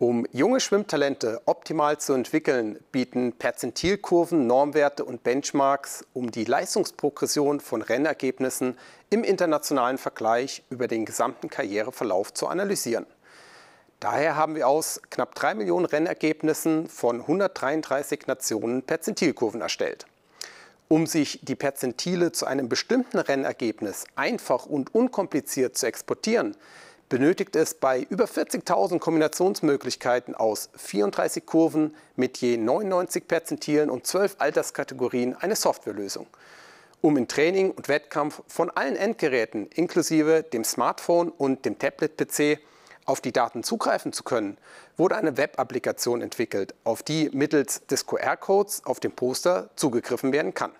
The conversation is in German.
Um junge Schwimmtalente optimal zu entwickeln, bieten Perzentilkurven, Normwerte und Benchmarks, um die Leistungsprogression von Rennergebnissen im internationalen Vergleich über den gesamten Karriereverlauf zu analysieren. Daher haben wir aus knapp drei Millionen Rennergebnissen von 133 Nationen Perzentilkurven erstellt. Um sich die Perzentile zu einem bestimmten Rennergebnis einfach und unkompliziert zu exportieren, benötigt es bei über 40.000 Kombinationsmöglichkeiten aus 34 Kurven mit je 99 Perzentilen und 12 Alterskategorien eine Softwarelösung, um in Training und Wettkampf von allen Endgeräten inklusive dem Smartphone und dem Tablet-PC auf die Daten zugreifen zu können, wurde eine Web-Applikation entwickelt, auf die mittels des QR-Codes auf dem Poster zugegriffen werden kann.